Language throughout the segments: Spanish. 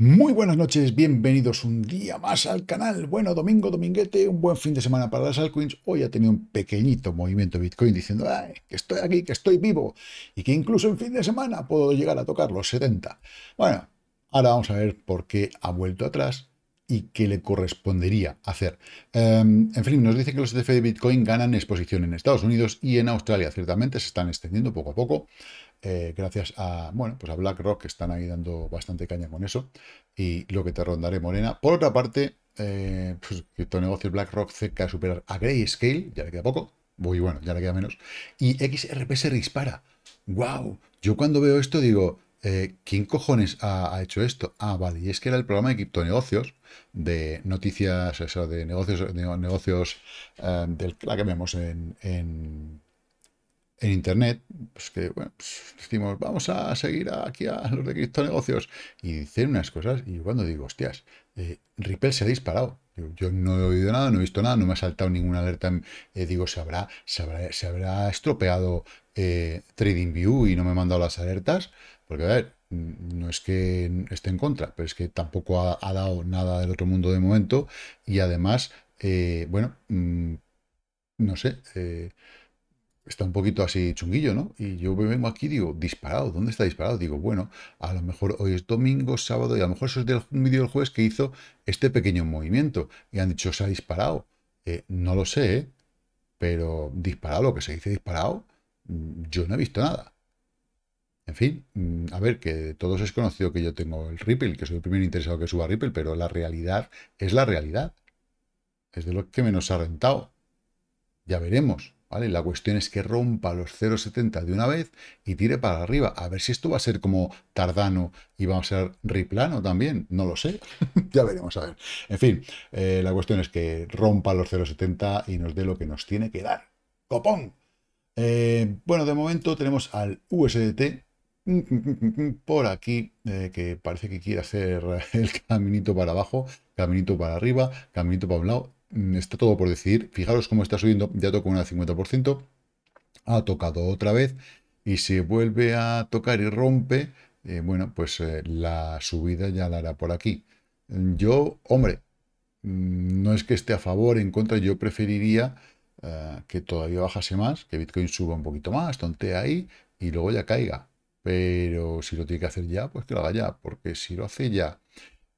Muy buenas noches, bienvenidos un día más al canal. Bueno, domingo, dominguete, un buen fin de semana para las altcoins. Hoy ha tenido un pequeñito movimiento Bitcoin diciendo que estoy aquí, que estoy vivo y que incluso en fin de semana puedo llegar a tocar los 70. Bueno, ahora vamos a ver por qué ha vuelto atrás y que le correspondería hacer. Em, en fin, nos dicen que los ETF de Bitcoin ganan exposición en Estados Unidos y en Australia. Ciertamente se están extendiendo poco a poco, eh, gracias a, bueno, pues a BlackRock, que están ahí dando bastante caña con eso, y lo que te rondaré, Morena. Por otra parte, eh, pues, criptonegocios BlackRock cerca de superar a Grayscale, ya le queda poco, voy bueno, ya le queda menos, y XRP se dispara. ¡Wow! Yo cuando veo esto digo, eh, ¿quién cojones ha, ha, hecho esto? Ah, vale, y es que era el programa de criptonegocios de noticias, eso, de negocios, de negocios eh, del de la que vemos en, en, en Internet, pues que bueno, pues decimos, vamos a seguir aquí a los de negocios y dicen unas cosas, y cuando digo, hostias, eh, Ripple se ha disparado, yo no he oído nada, no he visto nada, no me ha saltado ninguna alerta. Eh, digo, ¿se habrá, se habrá, se habrá estropeado eh, TradingView y no me ha mandado las alertas? Porque, a ver, no es que esté en contra, pero es que tampoco ha, dado nada del otro mundo de momento y además, eh, bueno, mm, no sé, eh, está un poquito así chunguillo, ¿no? Y yo vengo aquí y digo, disparado, ¿dónde está disparado? Digo, bueno, a lo mejor hoy es domingo, sábado, y a lo mejor eso es del, vídeo del jueves que hizo este pequeño movimiento y han dicho, se ha disparado. Eh, no lo sé, pero disparado, lo que se dice disparado, mm, yo no he visto nada. En fin, mm, a ver, que todos es conocido que yo tengo el Ripple, que soy el primer interesado que suba Ripple, pero la realidad es la realidad. Es de lo que menos ha rentado. Ya veremos, ¿vale? La cuestión es que rompa los 0,70 de una vez y tire para arriba. A ver si esto va a ser como Tardano y va a ser Riplano también. No lo sé. ya veremos, a ver. En fin, eh, la cuestión es que rompa los 0,70 y nos dé lo que nos tiene que dar. ¡Copón! Eh, bueno, de momento tenemos al USDT por aquí, eh, que parece que quiere hacer el caminito para abajo, caminito para arriba, caminito para un lado. Mm, está todo por decidir. Fijaros cómo está subiendo. Ya tocó una 50%. Ha tocado otra vez. Y si vuelve a tocar y rompe, eh, bueno, pues eh, la subida ya la hará por aquí. Mm, yo, hombre, mm, no es que esté a favor, en contra. Yo preferiría que todavía bajase más, que Bitcoin suba un poquito más, tontea ahí y luego ya caiga pero si lo tiene que hacer ya, pues que lo haga ya, porque si lo hace ya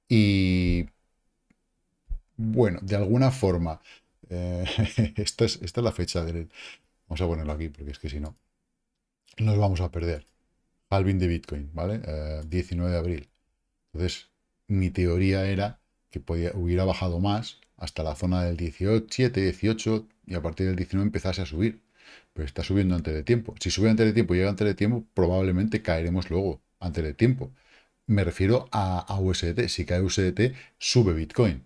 y... Bueno, de alguna forma, eh, esta, es, esta es la fecha del... Vamos a ponerlo aquí, porque es que si no, nos vamos a perder. Halving de Bitcoin, ¿vale? 19 eh, de abril. Entonces, mi teoría era que podía, hubiera bajado más hasta la zona del 18, 18 y a partir del 19 empezase a subir pero está subiendo antes de tiempo. Si sube antes de tiempo y llega antes de tiempo, probablemente caeremos luego, antes de tiempo. Me refiero a, a USDT. Si cae USDT, sube Bitcoin.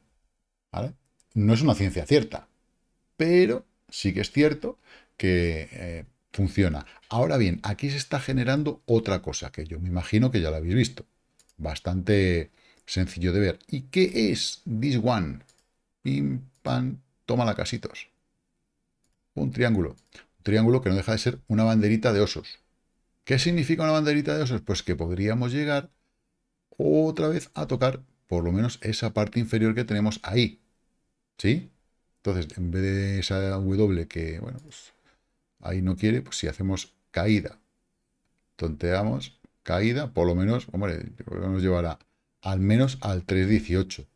¿vale? No es una ciencia cierta, pero sí que es cierto que eh, funciona. Ahora bien, aquí se está generando otra cosa que yo me imagino que ya la habéis visto. Bastante sencillo de ver. ¿Y qué es this one? Pim, pam! toma la casitos. Un triángulo triángulo que no deja de ser una banderita de osos. ¿Qué significa una banderita de osos? Pues que podríamos llegar otra vez a tocar por lo menos esa parte inferior que tenemos ahí. ¿Sí? Entonces, en vez de esa W que, bueno, pues, ahí no quiere, pues si hacemos caída, tonteamos, caída, por lo menos, hombre, nos llevará al menos al 3.18.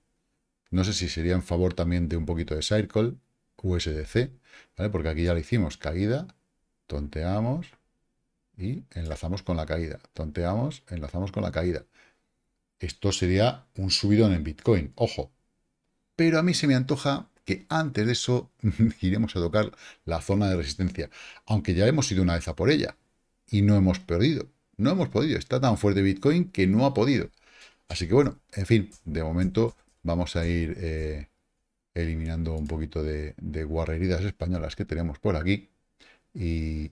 No sé si sería en favor también de un poquito de Circle, USDC, ¿vale? Porque aquí ya le hicimos caída, tonteamos y enlazamos con la caída. Tonteamos, enlazamos con la caída. Esto sería un subidón en Bitcoin, ojo. Pero a mí se me antoja que antes de eso iremos a tocar la zona de resistencia, aunque ya hemos ido una vez a por ella y no hemos perdido. No hemos podido, está tan fuerte Bitcoin que no ha podido. Así que bueno, en fin, de momento vamos a ir eh, eliminando un poquito de, de guarreridas españolas que tenemos por aquí y,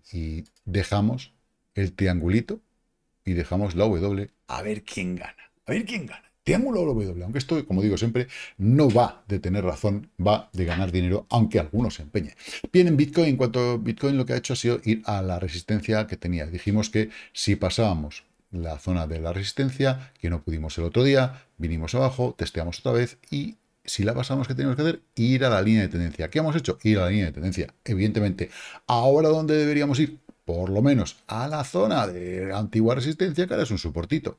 dejamos el triangulito y dejamos la W a ver quién gana, a ver quién gana. Triángulo o W, aunque esto, como digo siempre, no va de tener razón, va de ganar dinero, aunque algunos se empeñen. Bien, en Bitcoin, en cuanto a Bitcoin lo que ha hecho ha sido ir a la resistencia que tenía. Dijimos que si pasábamos la zona de la resistencia, que no pudimos el otro día, vinimos abajo, testeamos otra vez y si la pasamos, que tenemos que hacer? Ir a la línea de tendencia. ¿Qué hemos hecho? Ir a la línea de tendencia, evidentemente. Ahora, ¿dónde deberíamos ir? Por lo menos a la zona de antigua resistencia, que ahora es un soportito.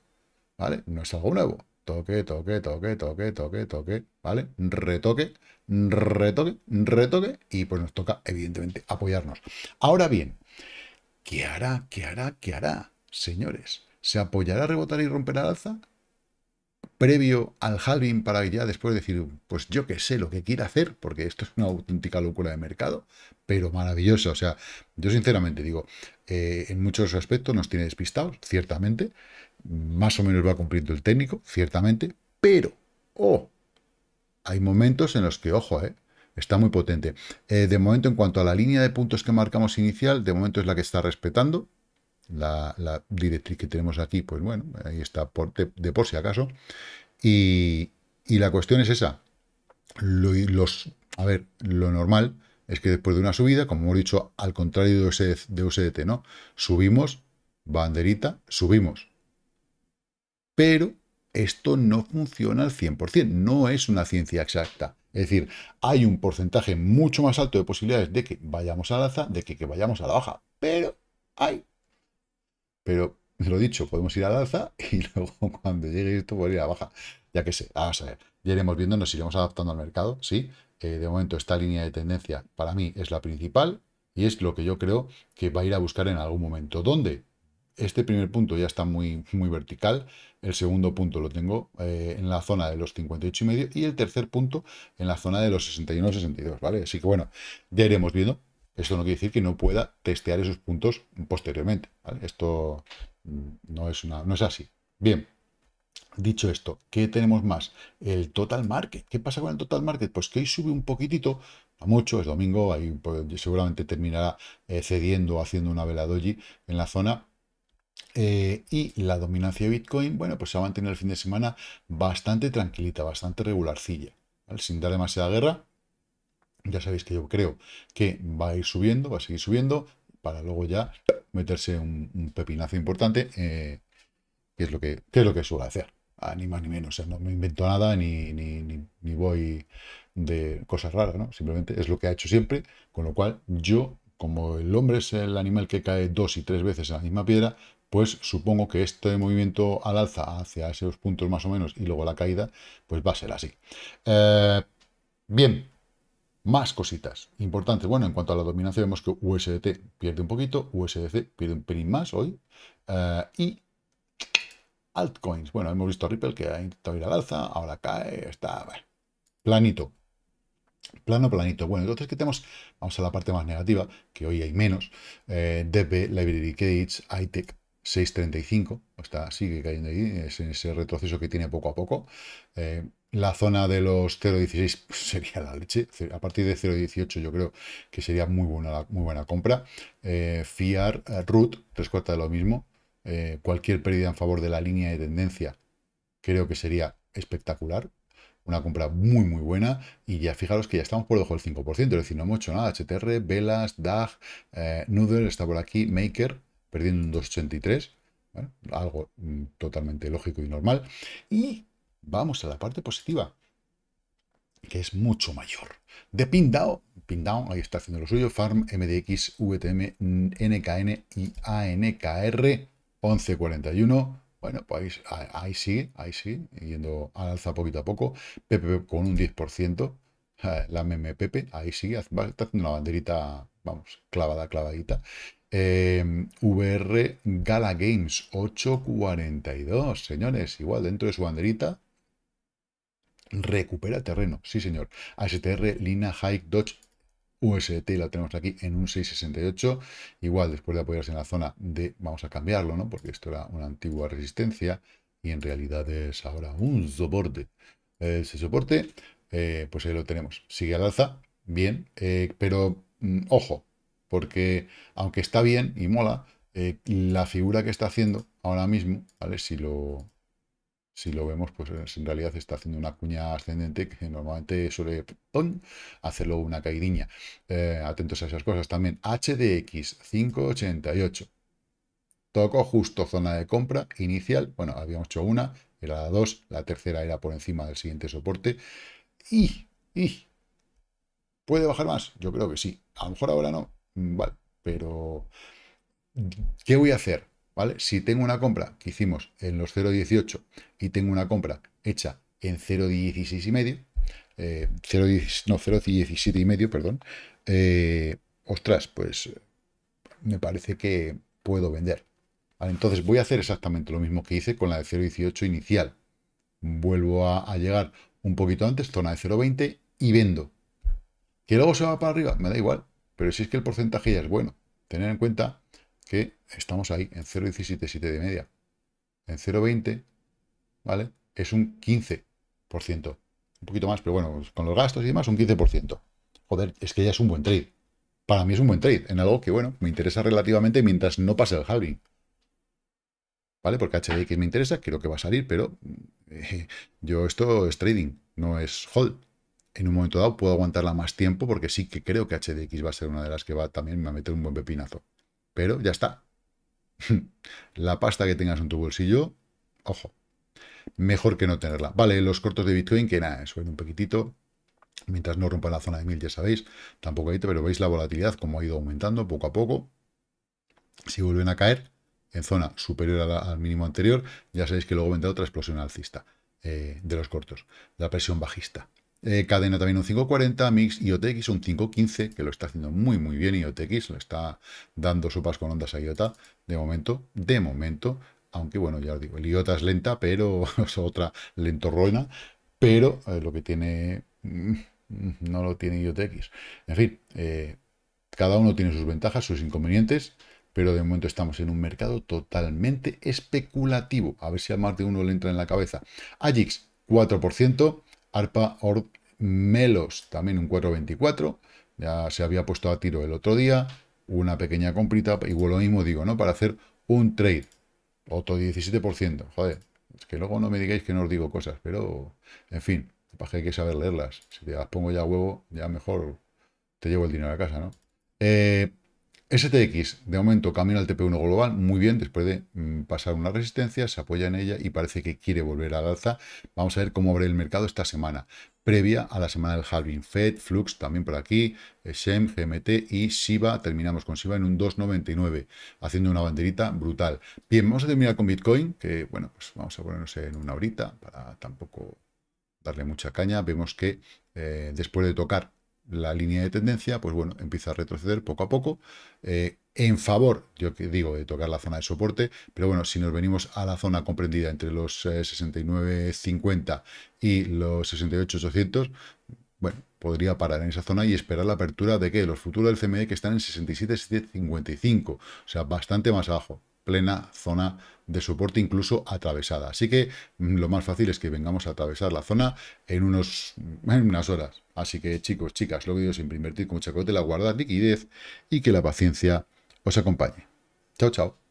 ¿Vale? No es algo nuevo. Toque, toque, toque, toque, toque, toque, ¿vale? Retoque, retoque, retoque, y pues nos toca, evidentemente, apoyarnos. Ahora bien, ¿qué hará? ¿Qué hará? ¿Qué hará? Señores, ¿se apoyará, rebotará y romperá alza? previo al halving para ir ya después decir, pues yo qué sé lo que quiera hacer, porque esto es una auténtica locura de mercado, pero maravillosa. O sea, yo sinceramente digo, eh, en muchos aspectos nos tiene despistados, ciertamente, más o menos va cumpliendo el técnico, ciertamente, pero, oh, hay momentos en los que, ojo, eh, está muy potente. Eh, de momento, en cuanto a la línea de puntos que marcamos inicial, de momento es la que está respetando, la, directriz que tenemos aquí, pues bueno, ahí está de, por si acaso. Y, la cuestión es esa. los, a ver, lo normal es que después de una subida, como hemos dicho, al contrario de, USDT, ¿no? Subimos, banderita, subimos. Pero esto no funciona al 100%, no es una ciencia exacta. Es decir, hay un porcentaje mucho más alto de posibilidades de que vayamos a la alza, de que vayamos a la baja, pero hay pero lo dicho, podemos ir al alza y luego cuando llegue esto podría pues ir a baja. Ya que sé, vamos a ver. Ya iremos viendo, nos iremos adaptando al mercado, sí. Eh, de momento esta línea de tendencia para mí es la principal y es lo que yo creo que va a ir a buscar en algún momento. ¿Dónde? Este primer punto ya está muy, muy vertical, el segundo punto lo tengo eh, en la zona de los 58,5 y el tercer punto en la zona de los 61-62, ¿vale? Así que bueno, ya iremos viendo. Esto no quiere decir que no pueda testear esos puntos posteriormente. Esto mm, no es, así. Bien, dicho esto, ¿qué tenemos más? El total market. ¿Qué pasa con el total market? Pues que hoy sube un poquitito, a mucho, es domingo, ahí pues, seguramente terminará eh, cediendo, haciendo una vela doji en la zona. Eh, y la dominancia de Bitcoin, bueno, pues se va a mantener el fin de semana bastante tranquilita, bastante regularcilla, ¿vale? sin dar demasiada guerra. Ya sabéis que yo creo que va a ir subiendo, va a seguir subiendo, para luego ya meterse un, pepinazo importante, eh, que, es lo que, que, es lo que suele hacer. anima ah, ni más ni menos, no me invento nada ni, ni, voy de cosas raras, ¿no? Simplemente es lo que ha hecho siempre, con lo cual yo, como el hombre es el animal que cae dos y tres veces en la misma piedra, pues supongo que este movimiento al alza hacia esos puntos más o menos y luego la caída, pues va a ser así. Eh, bien, más cositas importantes. Bueno, en cuanto a la dominancia, vemos que USDT pierde un poquito, USDC pierde un pelín más hoy. Eh, y altcoins. Bueno, hemos visto a Ripple que ha intentado ir al alza, ahora cae, está planito. Plano, planito. Bueno, entonces, ¿qué tenemos? Vamos a la parte más negativa, que hoy hay menos. Eh, DB, Library Gates, ITEC, 6.35, está, sigue cayendo ahí, es ese retroceso que tiene poco a poco. Eh, la zona de los 0.16 sería la leche. A partir de 0.18 yo creo que sería muy buena, muy buena compra. Eh, fiar, eh, root, tres cuartas de lo mismo. Eh, cualquier pérdida en favor de la línea de tendencia creo que sería espectacular. Una compra muy, muy buena. Y ya fijaros que ya estamos por debajo del 5%. Es decir, no hemos hecho nada. HTR, Velas, DAG, eh, Noodle está por aquí. Maker, perdiendo un 2.83. algo mm, totalmente lógico y normal. Y vamos a la parte positiva, que es mucho mayor. De Pindao, Pindao ahí está haciendo lo suyo, Farm, MDX, VTM, NKN y ANKR 1141. Bueno, pues ahí, sigue, ahí sigue, yendo al alza poquito a poco. PPP con un 10%, eh, la MMPP, ahí sigue, está haciendo la banderita, vamos, clavada, clavadita. Em, VR Gala Games 842, señores, igual dentro de su banderita, recupera terreno, sí señor. ASTR, Lina, Hike, Dodge, UST la tenemos aquí en un 668. Igual después de apoyarse en la zona de, vamos a cambiarlo, ¿no? Porque esto era una antigua resistencia y en realidad es ahora un soporte. Eh, ese soporte, eh, pues ahí lo tenemos. Sigue al alza, bien, eh, pero mm, ojo, porque aunque está bien y mola, la figura que está haciendo ahora mismo, ¿vale? Si lo, si lo vemos, pues en realidad está haciendo una cuña ascendente que normalmente suele hacer hacerlo una caídiña. Eh, atentos a esas cosas también. HDX 588. Tocó justo zona de compra inicial. Bueno, habíamos hecho una, era la dos, la tercera era por encima del siguiente soporte. Y, y, ¿puede bajar más? Yo creo que sí. A lo mejor ahora no, mm, vale, pero ¿qué voy a hacer? Si tengo una compra que hicimos en los 0.18 y tengo una compra hecha en 0.16 y medio, eh, 0, no, 0.17 y medio, perdón, eh, ostras, pues eh, me parece que puedo vender. entonces voy a hacer exactamente lo mismo que hice con la de 0.18 inicial. Vuelvo a, llegar un poquito antes, zona de 0.20 y vendo. Que luego se va para arriba, me da igual, pero si es que el porcentaje ya es bueno. Tener en cuenta que estamos ahí, en 0,177 de media. En 0,20, ¿vale? Es un 15%. Un poquito más, pero bueno, pues con los gastos y demás, un 15%. Joder, es que ya es un buen trade. Para mí es un buen trade, en algo que, bueno, me interesa relativamente mientras no pase el halving. ¿Vale? Porque HDX me interesa, creo que va a salir, pero eh, yo esto es trading, no es hold. En un momento dado puedo aguantarla más tiempo porque sí que creo que HDX va a ser una de las que va también a meter un buen pepinazo. Pero ya está. La pasta que tengas en tu bolsillo, ojo, mejor que no tenerla. Vale, los cortos de Bitcoin, que nada, suben un poquitito. Mientras no rompa la zona de 1000, ya sabéis, tampoco hay, pero veis la volatilidad como ha ido aumentando poco a poco. Si vuelven a caer en zona superior al mínimo anterior, ya sabéis que luego vendrá otra explosión alcista eh, de los cortos, la presión bajista. Eh, cadena también un 540, Mix IOTX un 515, que lo está haciendo muy muy bien IOTX, lo está dando sopas con ondas a IOTA, de momento, de momento, aunque bueno, ya os digo, el IOTA es lenta, pero es otra lentorrona, pero eh, lo que tiene, mm, no lo tiene IOTX. En fin, eh, cada uno tiene sus ventajas, sus inconvenientes, pero de momento estamos en un mercado totalmente especulativo, a ver si a más de uno le entra en la cabeza. AGIX, 4%. Arpa melos también un 424, ya se había puesto a tiro el otro día, una pequeña comprita, igual lo mismo digo, ¿no? Para hacer un trade, otro 17%, joder, es que luego no me digáis que no os digo cosas, pero, en fin, para que hay que saber leerlas, si te las pongo ya a huevo, ya mejor te llevo el dinero a casa, ¿no? Eh, STX, de momento, camina al TP1 global, muy bien, después de mm, pasar una resistencia, se apoya en ella y parece que quiere volver al alza. Vamos a ver cómo abre el mercado esta semana, previa a la semana del halving. FED, Flux también por aquí, eh, SEM, GMT y Shiba, terminamos con SIBA en un 2,99, haciendo una banderita brutal. Bien, vamos a terminar con Bitcoin, que bueno, pues vamos a ponernos en una horita para tampoco darle mucha caña. Vemos que eh, después de tocar la línea de tendencia, pues bueno, empieza a retroceder poco a poco eh, en favor, yo que digo, de tocar la zona de soporte, pero bueno, si nos venimos a la zona comprendida entre los 69.50 eh, y los 68.800, bueno, podría parar en esa zona y esperar la apertura de que los futuros del CME que están en 67.755, o sea, bastante más abajo plena zona de soporte, incluso atravesada. Así que mm, lo más fácil es que vengamos a atravesar la zona en, unos, en unas horas. Así que chicos, chicas, lo que digo siempre, invertir con chacote, la guardad liquidez y que la paciencia os acompañe. Chao, chao.